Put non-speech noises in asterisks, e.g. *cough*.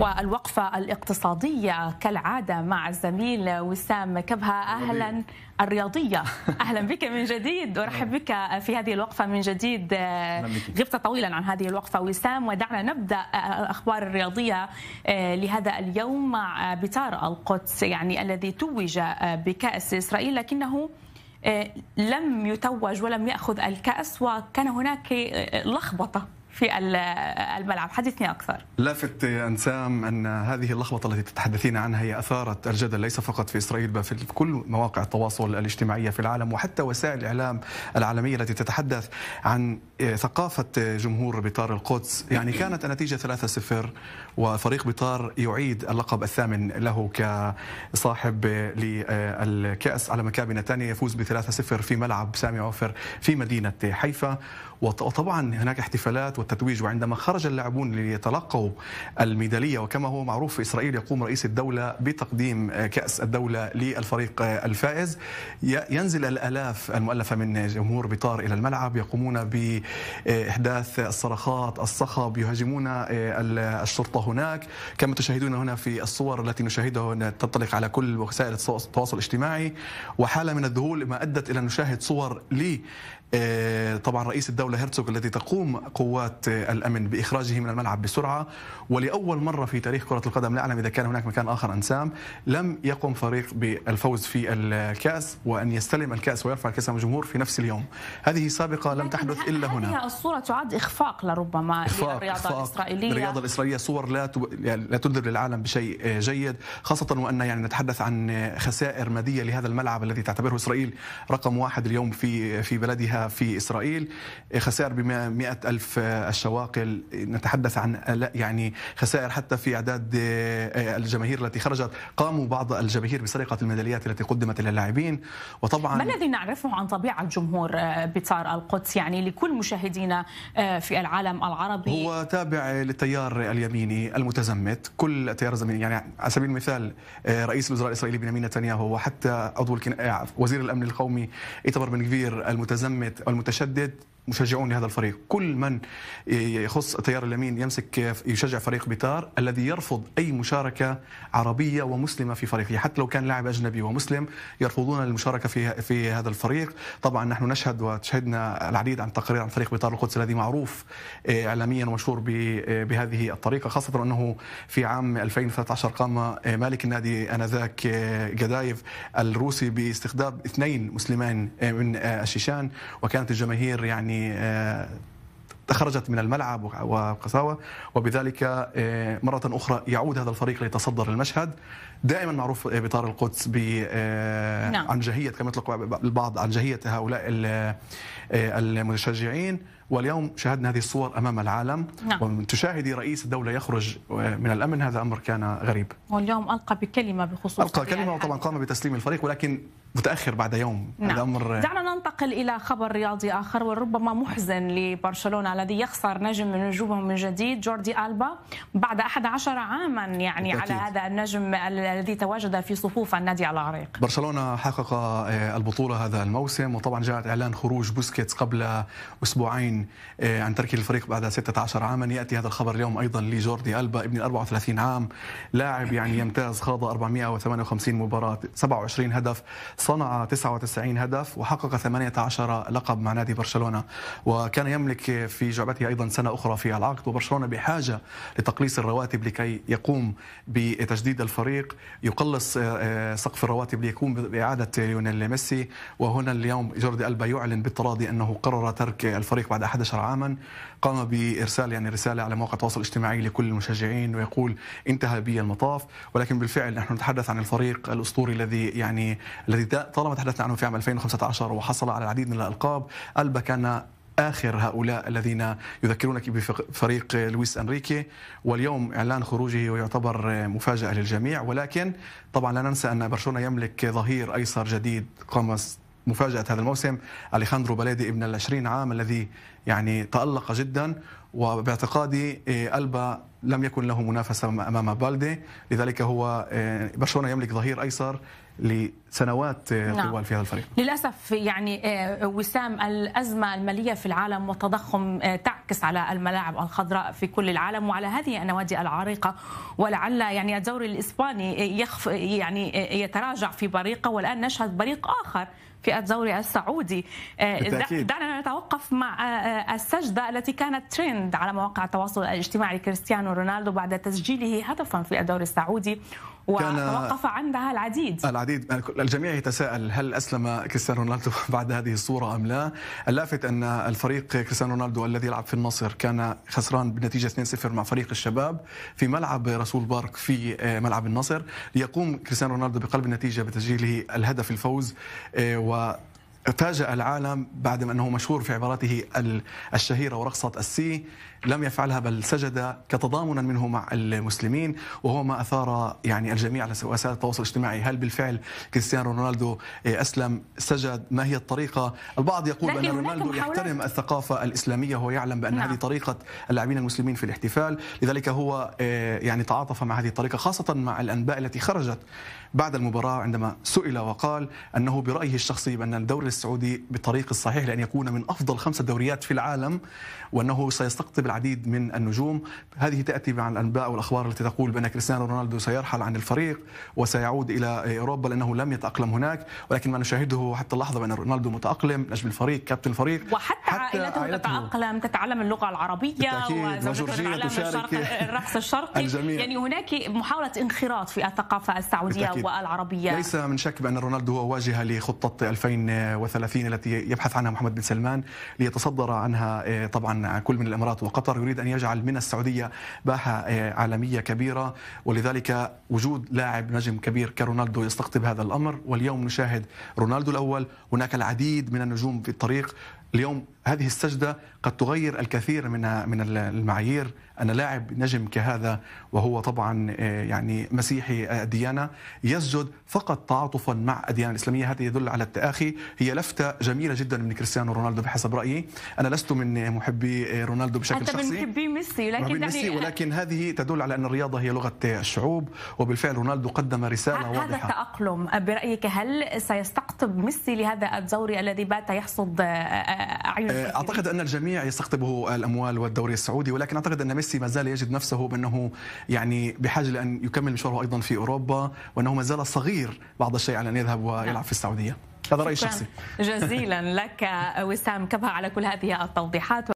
والوقفة الاقتصادية كالعادة مع الزميل وسام كبها أهلا الرياضية *laughs* أهلا بك من جديد أرحب بك في هذه الوقفة من جديد غبت طويلا عن هذه الوقفة وسام ودعنا نبدأ الأخبار آه، الرياضية آه، لهذا اليوم مع بتار القدس يعني الذي توج آه، بكأس إسرائيل لكنه لم يتوج ولم يأخذ الكأس وكان هناك لخبطة في الملعب حدثني أكثر لافت أنسام أن هذه اللخبطة التي تتحدثين عنها هي أثارت الجدل ليس فقط في إسرائيل بل في كل مواقع التواصل الاجتماعية في العالم وحتى وسائل الإعلام العالمية التي تتحدث عن ثقافة جمهور بطار القدس يعني كانت النتيجة 3-0 وفريق بطار يعيد اللقب الثامن له كصاحب للكأس على مكابن نتانيا يفوز ب 3-0 في ملعب سامي عوفر في مدينة حيفا وطبعا هناك احتفالات والتتويج وعندما خرج اللاعبون ليتلقوا الميدالية وكما هو معروف في إسرائيل يقوم رئيس الدولة بتقديم كأس الدولة للفريق الفائز ينزل الألاف المؤلفة من جمهور بطار إلى الملعب يقومون بإحداث الصرخات الصخب يهاجمون آه، الشرطة هناك كما تشاهدون هنا في الصور التي نشاهدها تنطلق على كل وسائل التواصل الاجتماعي وحالة من الذهول ما أدت إلى أن نشاهد صور لي آه، طبعا رئيس الدولة هرتسوغ الذي تقوم قوات آه، الأمن بإخراجه من الملعب بسرعة ولأول مرة في تاريخ كرة القدم لا أعلم إذا كان هناك مكان آخر أنسام لم يقم فريق بالفوز في الكأس وأن يستلم الكأس ويرفع الكأس الجمهور في نفس اليوم هذه سابقة لم تحدث إلا هنا هذه الصورة تعد إخفاق لربما إخفاق للرياضة إخفاق الإسرائيلية الرياضة الإسرائيلية صور لا يعني لا تنذر للعالم بشيء آه، جيد خاصة وأن يعني نتحدث عن خسائر مادية لهذا الملعب الذي تعتبره إسرائيل رقم واحد اليوم في في بلدها في إسرائيل إيه، خسائر بمئة ألف آه، الشواقل نتحدث عن آه، يعني خسائر حتى في أعداد آه، الجماهير التي خرجت قاموا بعض الجماهير بسرقة الميداليات التي قدمت إلى اللاعبين وطبعا ما الذي نعرفه عن طبيعة جمهور بتار القدس يعني لكل مشاهدينا في العالم العربي هو تابع للتيار اليميني المتزمت كل التيار الزميني يعني على سبيل المثال رئيس الوزراء الإسرائيلي بنيامين نتنياهو وحتى عضو وزير الأمن القومي إيتمر بن كفير المتزمت المتشدد مشجعون لهذا الفريق كل من يخص تيار اليمين يمسك يشجع فريق بيتار الذي يرفض أي مشاركة عربية ومسلمة في فريقه حتى لو كان لاعب أجنبي ومسلم يرفضون المشاركة في في هذا الفريق طبعا نحن نشهد وشهدنا العديد عن تقارير عن فريق بيتار القدس الذي معروف آه، إعلاميا ومشهور آه، بهذه الطريقة خاصة أنه في عام 2013 قام آه، مالك النادي أنذاك جدايف الروسي باستخدام اثنين مسلمين من الشيشان وكانت الجماهير يعني يعني من الملعب وقساوة وبذلك آه، مرة أخرى يعود هذا الفريق ليتصدر المشهد دائما معروف بطار القدس ب آه، نعم. عن جهية كما يطلق البعض عن جهية هؤلاء المتشجعين واليوم شاهدنا هذه الصور أمام العالم نعم. ومن تشاهدي رئيس الدولة يخرج آه، من الأمن هذا أمر كان غريب واليوم ألقى بكلمة بخصوص ألقى كلمة وطبعا قام بتسليم الفريق ولكن متاخر بعد يوم نعم. هذا امر دعنا ننتقل الى خبر رياضي اخر وربما محزن لبرشلونه الذي يخسر نجم من نجومهم من جديد جوردي البا بعد 11 عاما يعني بالتأكيد. على هذا النجم الذي تواجد في صفوف النادي العريق برشلونه حقق آه، البطوله هذا الموسم وطبعا جاءت اعلان خروج بوسكيتس قبل اسبوعين آه، عن ترك الفريق بعد 16 عاما ياتي هذا الخبر اليوم ايضا لجوردي البا ابن ال 34 عام لاعب يعني يمتاز خاض 458 مباراه 27 هدف صنع 99 هدف وحقق 18 لقب مع نادي برشلونه وكان يملك في جعبته ايضا سنه اخرى في العقد وبرشلونه بحاجه لتقليص الرواتب لكي يقوم بتجديد الفريق يقلص آه، آه، سقف الرواتب ليقوم باعاده ليونيل ميسي وهنا اليوم جوردي البا يعلن بالتراضي انه قرر ترك الفريق بعد 11 عاما قام بإرسال يعني رسالة على مواقع التواصل الاجتماعي لكل المشجعين ويقول انتهى بي المطاف ولكن بالفعل نحن نتحدث عن الفريق الأسطوري الذي يعني الذي طالما تحدثنا عنه في عام 2015 وحصل على العديد من الألقاب البا كان اخر هؤلاء الذين يذكرونك بفريق لويس انريكي واليوم اعلان خروجه ويعتبر مفاجاه للجميع ولكن طبعا لا ننسى ان برشلونه يملك ظهير ايسر جديد قام مفاجاه هذا الموسم اليخاندرو بلادي ابن ال 20 عام الذي يعني تالق جدا وباعتقادي آه، ألبا لم يكن له منافسة أمام بالدي لذلك هو آه، برشلونة يملك ظهير أيسر لسنوات آه، نعم. طوال في هذا الفريق للأسف يعني وسام الأزمة المالية في العالم والتضخم تعكس على الملاعب الخضراء في كل العالم وعلى هذه النوادي العريقة ولعل يعني الدوري الإسباني يخف يعني يتراجع في بريقة والآن نشهد بريق آخر في الدوري السعودي بالتأكيد. دعنا نتوقف مع السجدة التي كانت ترين ترند على مواقع التواصل الاجتماعي كريستيانو رونالدو بعد تسجيله هدفا في الدوري السعودي وتوقف عندها العديد العديد الجميع يتساءل هل اسلم كريستيانو رونالدو *laughs* بعد هذه الصوره ام لا اللافت ان الفريق كريستيانو رونالدو الذي يلعب في النصر كان خسران بنتيجه 2-0 مع فريق الشباب في ملعب رسول بارك في ملعب النصر ليقوم كريستيانو رونالدو بقلب النتيجه بتسجيله الهدف الفوز آه، و فاجأ العالم بعد أنه مشهور في عبارته الشهيرة ورقصة السي لم يفعلها بل سجد كتضامنا منه مع المسلمين وهو ما اثار يعني الجميع على وسائل التواصل الاجتماعي هل بالفعل كريستيانو رونالدو اسلم سجد ما هي الطريقه البعض يقول ان رونالدو يحترم الثقافه الاسلاميه هو يعلم بان نعم. هذه طريقه اللاعبين المسلمين في الاحتفال لذلك هو آه، يعني تعاطف مع هذه الطريقه خاصه مع الانباء التي خرجت بعد المباراه عندما سئل وقال انه برايه الشخصي بان الدوري السعودي بالطريق الصحيح لان يكون من افضل خمسه دوريات في العالم وانه سيستقطب العديد من النجوم هذه تأتي مع الأنباء والأخبار التي تقول بأن كريستيانو رونالدو سيرحل عن الفريق وسيعود إلى أوروبا لأنه لم يتأقلم هناك ولكن ما نشاهده حتى اللحظة بأن رونالدو متأقلم نجم الفريق كابتن الفريق وحتى حتى عائلته, عائلته تتأقلم تتعلم اللغة العربية وزوجته الشرق الرقص الشرقي الجميع. يعني هناك محاولة انخراط في الثقافة السعودية بالتأكيد. والعربية ليس من شك بأن رونالدو هو واجهة لخطة 2030 التي يبحث عنها محمد بن سلمان ليتصدر عنها آه، طبعا كل من الإمارات وقطر قطر يريد أن يجعل من السعودية باحة آه، عالمية كبيرة ولذلك وجود لاعب نجم كبير كرونالدو يستقطب هذا الأمر واليوم نشاهد رونالدو الأول هناك العديد من النجوم في الطريق اليوم هذه السجدة قد تغير الكثير من من المعايير أن لاعب نجم كهذا وهو طبعا آه، يعني مسيحي الديانة آه، يسجد فقط تعاطفا مع الديانة الإسلامية هذا يدل على التآخي هي لفتة جميلة جدا من كريستيانو رونالدو بحسب رأيي أنا لست من آه، محبي رونالدو بشكل أنت شخصي من محبي ميسي لكن محبي ميسي يعني- ولكن هذه تدل على أن الرياضة هي لغة الشعوب وبالفعل رونالدو قدم رسالة واضحة هذا التأقلم برأيك هل سيستقطب ميسي لهذا الدوري الذي بات يحصد أعين آه، اعتقد ان الجميع يستقطبه الاموال والدوري السعودي ولكن اعتقد ان ميسي ما زال يجد نفسه بانه يعني بحاجه لان يكمل مشواره ايضا في اوروبا وانه ما زال صغير بعض الشيء على ان يذهب ويلعب في السعوديه هذا رايي الشخصي جزيلا لك آه، وسام كبها على كل هذه التوضيحات